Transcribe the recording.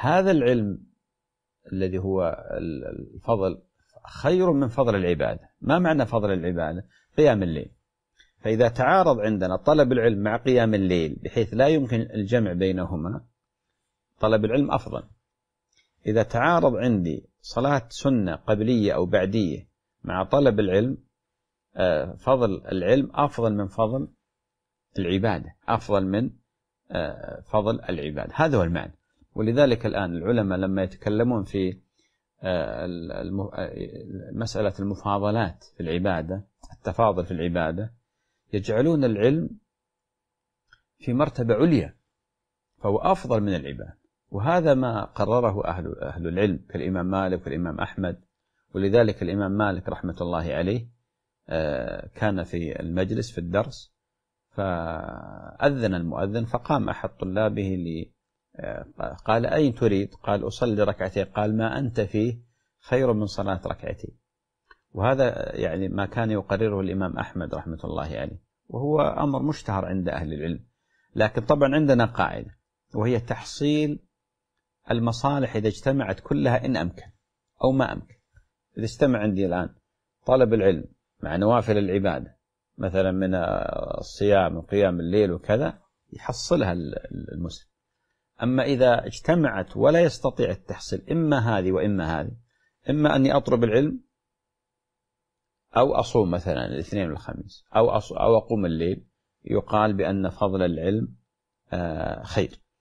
هذا العلم الذي هو الفضل خير من فضل العبادة ما معنى فضل العبادة قيام الليل فإذا تعارض عندنا طلب العلم مع قيام الليل بحيث لا يمكن الجمع بينهما طلب العلم أفضل إذا تعارض عندي صلاة سنة قبلية أو بعدية مع طلب العلم آه، فضل العلم أفضل من فضل العبادة أفضل من آه، فضل العبادة هذا هو المعنى ولذلك الآن العلماء لما يتكلمون في آه، آه، مسألة المفاضلات في العبادة التفاضل في العبادة يجعلون العلم في مرتبة عليا فهو أفضل من العباد وهذا ما قرره أهل, أهل العلم كالإمام مالك والإمام أحمد ولذلك الإمام مالك رحمة الله عليه آه، كان في المجلس في الدرس فأذن المؤذن فقام أحد طلابه لي قال أين تريد قال أصلي ركعتين قال ما أنت فيه خير من صلاة ركعتين وهذا يعني ما كان يقرره الإمام أحمد رحمة الله عليه وهو أمر مشتهر عند أهل العلم لكن طبعا عندنا قاعدة وهي تحصيل المصالح إذا اجتمعت كلها إن أمكن أو ما أمكن إذا اجتمع عندي الآن طلب العلم مع نوافل العبادة مثلا من الصيام وقيام الليل وكذا يحصلها المسلم أما إذا اجتمعت ولا يستطيع التحصيل إما هذه وإما هذه إما أني أطلب العلم أو أصوم مثلا الاثنين والخميس أو أو أقوم الليل يقال بأن فضل العلم آه، خير